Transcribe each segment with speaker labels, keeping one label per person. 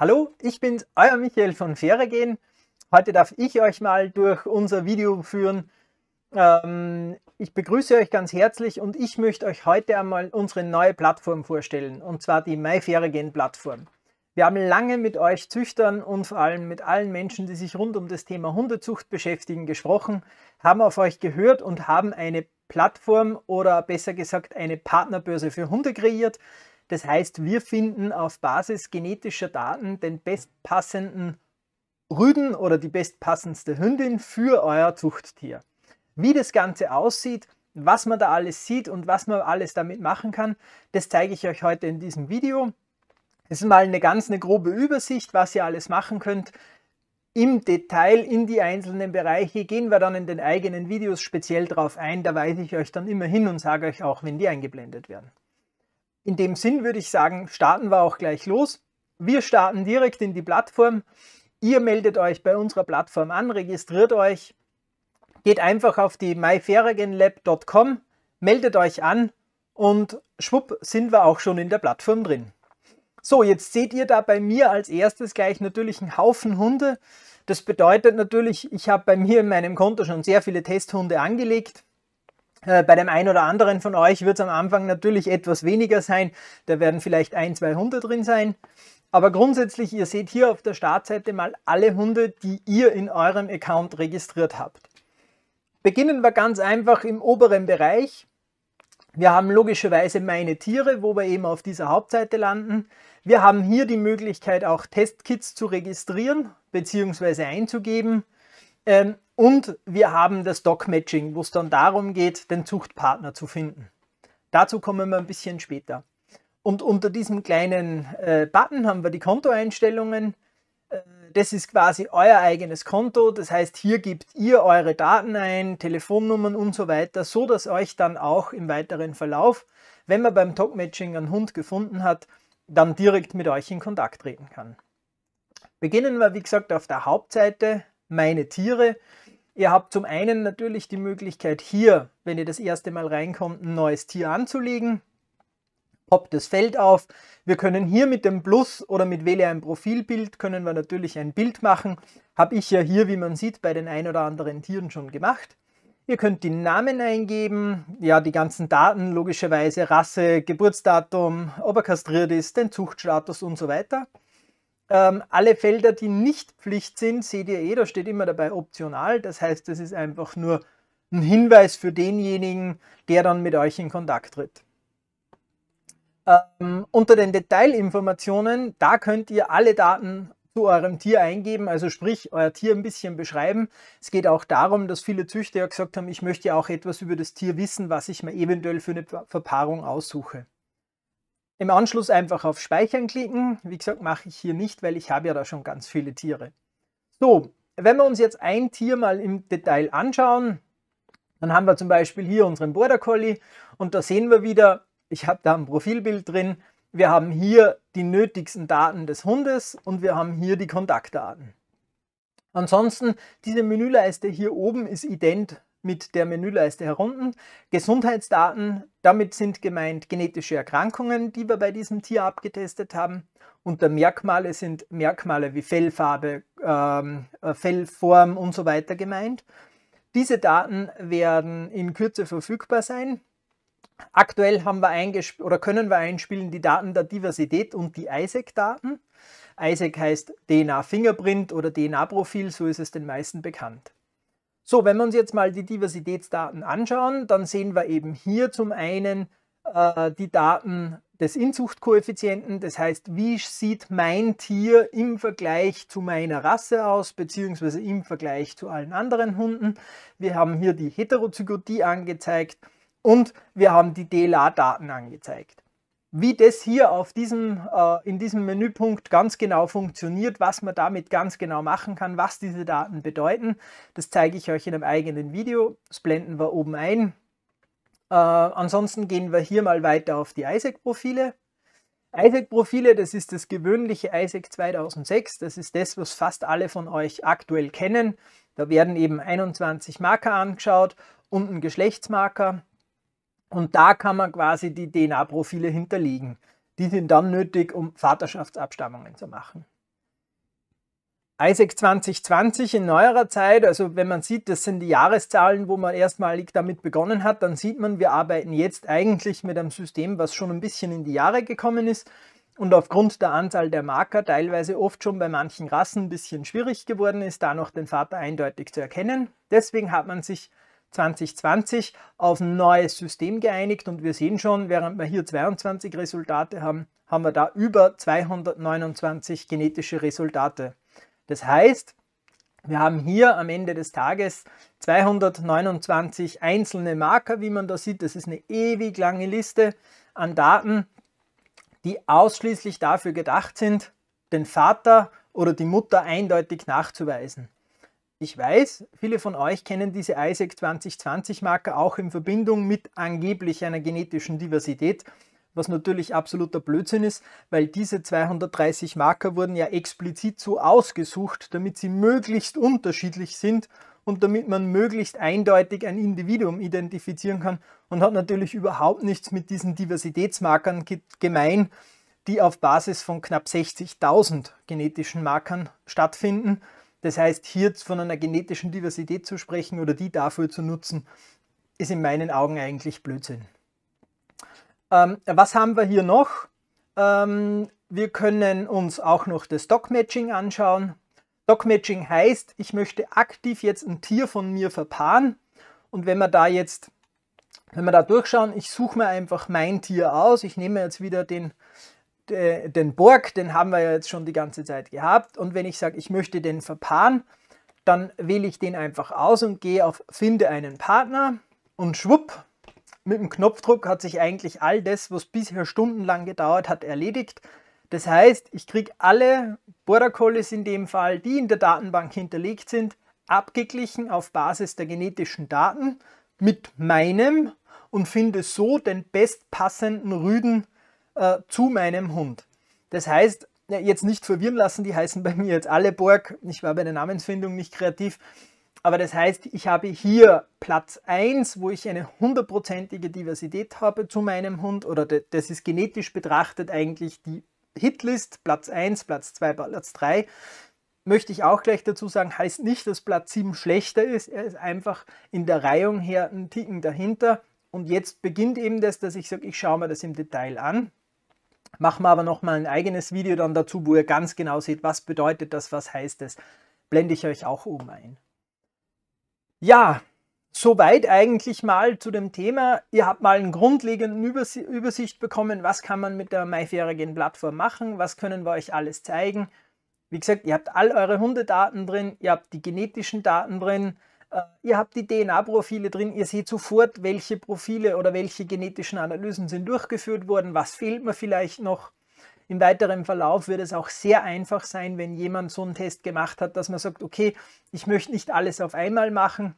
Speaker 1: Hallo, ich bin's, euer Michael von Ferragen. Heute darf ich euch mal durch unser Video führen. Ähm, ich begrüße euch ganz herzlich und ich möchte euch heute einmal unsere neue Plattform vorstellen, und zwar die MyFerragen-Plattform. Wir haben lange mit euch Züchtern und vor allem mit allen Menschen, die sich rund um das Thema Hundezucht beschäftigen, gesprochen, haben auf euch gehört und haben eine Plattform oder besser gesagt eine Partnerbörse für Hunde kreiert, das heißt, wir finden auf Basis genetischer Daten den bestpassenden Rüden oder die bestpassendste Hündin für euer Zuchttier. Wie das Ganze aussieht, was man da alles sieht und was man alles damit machen kann, das zeige ich euch heute in diesem Video. Es ist mal eine ganz eine grobe Übersicht, was ihr alles machen könnt. Im Detail in die einzelnen Bereiche gehen wir dann in den eigenen Videos speziell drauf ein. Da weise ich euch dann immer hin und sage euch auch, wenn die eingeblendet werden. In dem Sinn würde ich sagen, starten wir auch gleich los. Wir starten direkt in die Plattform. Ihr meldet euch bei unserer Plattform an, registriert euch, geht einfach auf die myferigenlab.com, meldet euch an und schwupp sind wir auch schon in der Plattform drin. So, jetzt seht ihr da bei mir als erstes gleich natürlich einen Haufen Hunde. Das bedeutet natürlich, ich habe bei mir in meinem Konto schon sehr viele Testhunde angelegt. Äh, bei dem einen oder anderen von euch wird es am Anfang natürlich etwas weniger sein. Da werden vielleicht ein, zwei Hunde drin sein. Aber grundsätzlich, ihr seht hier auf der Startseite mal alle Hunde, die ihr in eurem Account registriert habt. Beginnen wir ganz einfach im oberen Bereich. Wir haben logischerweise meine Tiere, wo wir eben auf dieser Hauptseite landen. Wir haben hier die Möglichkeit auch Testkits zu registrieren bzw. einzugeben. Ähm, und wir haben das doc matching wo es dann darum geht, den Zuchtpartner zu finden. Dazu kommen wir ein bisschen später. Und unter diesem kleinen äh, Button haben wir die Kontoeinstellungen. Äh, das ist quasi euer eigenes Konto. Das heißt, hier gebt ihr eure Daten ein, Telefonnummern und so weiter, so dass euch dann auch im weiteren Verlauf, wenn man beim doc matching einen Hund gefunden hat, dann direkt mit euch in Kontakt treten kann. Beginnen wir, wie gesagt, auf der Hauptseite meine Tiere. Ihr habt zum einen natürlich die Möglichkeit, hier, wenn ihr das erste Mal reinkommt, ein neues Tier anzulegen. Poppt das Feld auf. Wir können hier mit dem Plus oder mit Wähle ein Profilbild, können wir natürlich ein Bild machen. Habe ich ja hier, wie man sieht, bei den ein oder anderen Tieren schon gemacht. Ihr könnt die Namen eingeben, ja die ganzen Daten, logischerweise Rasse, Geburtsdatum, ob er kastriert ist, den Zuchtstatus und so weiter. Ähm, alle Felder, die nicht Pflicht sind, seht ihr eh, da steht immer dabei optional. Das heißt, das ist einfach nur ein Hinweis für denjenigen, der dann mit euch in Kontakt tritt. Ähm, unter den Detailinformationen, da könnt ihr alle Daten zu eurem Tier eingeben, also sprich euer Tier ein bisschen beschreiben. Es geht auch darum, dass viele Züchter gesagt haben, ich möchte ja auch etwas über das Tier wissen, was ich mir eventuell für eine Verpaarung aussuche. Im Anschluss einfach auf Speichern klicken. Wie gesagt, mache ich hier nicht, weil ich habe ja da schon ganz viele Tiere. So, wenn wir uns jetzt ein Tier mal im Detail anschauen, dann haben wir zum Beispiel hier unseren Border Collie und da sehen wir wieder, ich habe da ein Profilbild drin, wir haben hier die nötigsten Daten des Hundes und wir haben hier die Kontaktdaten. Ansonsten, diese Menüleiste hier oben ist ident mit der Menüleiste herunten. Gesundheitsdaten, damit sind gemeint genetische Erkrankungen, die wir bei diesem Tier abgetestet haben. Unter Merkmale sind Merkmale wie Fellfarbe, ähm, äh, Fellform und so weiter gemeint. Diese Daten werden in Kürze verfügbar sein. Aktuell haben wir oder können wir einspielen die Daten der Diversität und die isec daten ISEC heißt DNA-Fingerprint oder DNA-Profil, so ist es den meisten bekannt. So, wenn wir uns jetzt mal die Diversitätsdaten anschauen, dann sehen wir eben hier zum einen äh, die Daten des Inzuchtkoeffizienten, das heißt, wie sieht mein Tier im Vergleich zu meiner Rasse aus, beziehungsweise im Vergleich zu allen anderen Hunden. Wir haben hier die Heterozygotie angezeigt und wir haben die DLA-Daten angezeigt. Wie das hier auf diesem, äh, in diesem Menüpunkt ganz genau funktioniert, was man damit ganz genau machen kann, was diese Daten bedeuten, das zeige ich euch in einem eigenen Video. Das blenden wir oben ein. Äh, ansonsten gehen wir hier mal weiter auf die ISAC-Profile. ISAC-Profile, das ist das gewöhnliche ISAC 2006. Das ist das, was fast alle von euch aktuell kennen. Da werden eben 21 Marker angeschaut und ein Geschlechtsmarker. Und da kann man quasi die DNA-Profile hinterlegen. Die sind dann nötig, um Vaterschaftsabstammungen zu machen. ISEC 2020 in neuerer Zeit, also wenn man sieht, das sind die Jahreszahlen, wo man erstmalig damit begonnen hat, dann sieht man, wir arbeiten jetzt eigentlich mit einem System, was schon ein bisschen in die Jahre gekommen ist und aufgrund der Anzahl der Marker teilweise oft schon bei manchen Rassen ein bisschen schwierig geworden ist, da noch den Vater eindeutig zu erkennen. Deswegen hat man sich 2020 auf ein neues System geeinigt und wir sehen schon, während wir hier 22 Resultate haben, haben wir da über 229 genetische Resultate. Das heißt, wir haben hier am Ende des Tages 229 einzelne Marker, wie man da sieht. Das ist eine ewig lange Liste an Daten, die ausschließlich dafür gedacht sind, den Vater oder die Mutter eindeutig nachzuweisen. Ich weiß, viele von euch kennen diese ISAC 2020-Marker auch in Verbindung mit angeblich einer genetischen Diversität, was natürlich absoluter Blödsinn ist, weil diese 230 Marker wurden ja explizit so ausgesucht, damit sie möglichst unterschiedlich sind und damit man möglichst eindeutig ein Individuum identifizieren kann und hat natürlich überhaupt nichts mit diesen Diversitätsmarkern gemein, die auf Basis von knapp 60.000 genetischen Markern stattfinden das heißt, hier von einer genetischen Diversität zu sprechen oder die dafür zu nutzen, ist in meinen Augen eigentlich Blödsinn. Ähm, was haben wir hier noch? Ähm, wir können uns auch noch das Dog-Matching anschauen. Dog-Matching heißt, ich möchte aktiv jetzt ein Tier von mir verpaaren. Und wenn wir da jetzt, wenn wir da durchschauen, ich suche mir einfach mein Tier aus. Ich nehme jetzt wieder den äh, den Borg, den haben wir ja jetzt schon die ganze Zeit gehabt. Und wenn ich sage, ich möchte den verpaaren, dann wähle ich den einfach aus und gehe auf Finde einen Partner und schwupp, mit dem Knopfdruck hat sich eigentlich all das, was bisher stundenlang gedauert hat, erledigt. Das heißt, ich kriege alle Border Collies in dem Fall, die in der Datenbank hinterlegt sind, abgeglichen auf Basis der genetischen Daten mit meinem und finde so den bestpassenden Rüden äh, zu meinem Hund. Das heißt, jetzt nicht verwirren lassen, die heißen bei mir jetzt alle Borg. Ich war bei der Namensfindung nicht kreativ. Aber das heißt, ich habe hier Platz 1, wo ich eine hundertprozentige Diversität habe zu meinem Hund. Oder das ist genetisch betrachtet eigentlich die Hitlist. Platz 1, Platz 2, Platz 3. Möchte ich auch gleich dazu sagen, heißt nicht, dass Platz 7 schlechter ist. Er ist einfach in der Reihung her ein Ticken dahinter. Und jetzt beginnt eben das, dass ich sage, ich schaue mir das im Detail an. Machen wir aber nochmal ein eigenes Video dann dazu, wo ihr ganz genau seht, was bedeutet das, was heißt das. Blende ich euch auch oben ein. Ja, soweit eigentlich mal zu dem Thema. Ihr habt mal einen grundlegenden Übersicht bekommen, was kann man mit der MyFerigen Plattform machen, was können wir euch alles zeigen. Wie gesagt, ihr habt all eure Hundedaten drin, ihr habt die genetischen Daten drin, äh, ihr habt die DNA-Profile drin, ihr seht sofort, welche Profile oder welche genetischen Analysen sind durchgeführt worden, was fehlt mir vielleicht noch. Im weiteren Verlauf wird es auch sehr einfach sein, wenn jemand so einen Test gemacht hat, dass man sagt, okay, ich möchte nicht alles auf einmal machen.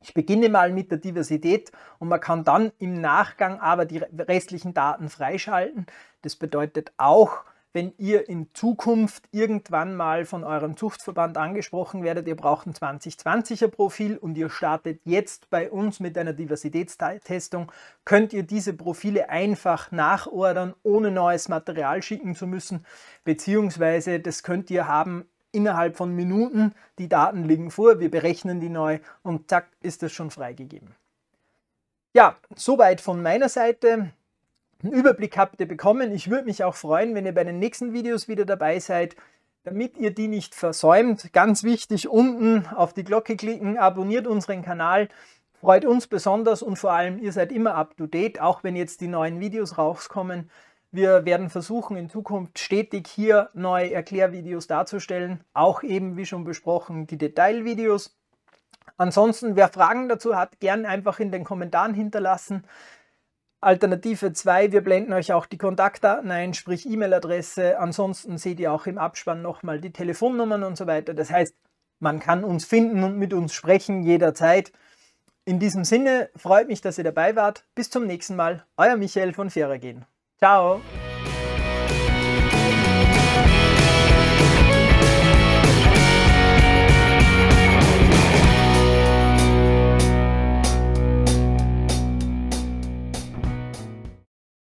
Speaker 1: Ich beginne mal mit der Diversität und man kann dann im Nachgang aber die restlichen Daten freischalten. Das bedeutet auch, wenn ihr in Zukunft irgendwann mal von eurem Zuchtverband angesprochen werdet, ihr braucht ein 2020er Profil und ihr startet jetzt bei uns mit einer Diversitätstestung, könnt ihr diese Profile einfach nachordern, ohne neues Material schicken zu müssen, beziehungsweise das könnt ihr haben innerhalb von Minuten, die Daten liegen vor, wir berechnen die neu und zack ist das schon freigegeben. Ja, soweit von meiner Seite einen Überblick habt ihr bekommen. Ich würde mich auch freuen, wenn ihr bei den nächsten Videos wieder dabei seid. Damit ihr die nicht versäumt, ganz wichtig, unten auf die Glocke klicken, abonniert unseren Kanal, freut uns besonders und vor allem, ihr seid immer up-to-date, auch wenn jetzt die neuen Videos rauskommen. Wir werden versuchen, in Zukunft stetig hier neue Erklärvideos darzustellen, auch eben, wie schon besprochen, die Detailvideos. Ansonsten, wer Fragen dazu hat, gern einfach in den Kommentaren hinterlassen. Alternative 2, wir blenden euch auch die Kontaktdaten ein, sprich E-Mail-Adresse. Ansonsten seht ihr auch im Abspann nochmal die Telefonnummern und so weiter. Das heißt, man kann uns finden und mit uns sprechen jederzeit. In diesem Sinne freut mich, dass ihr dabei wart. Bis zum nächsten Mal. Euer Michael von Ferragen. Ciao.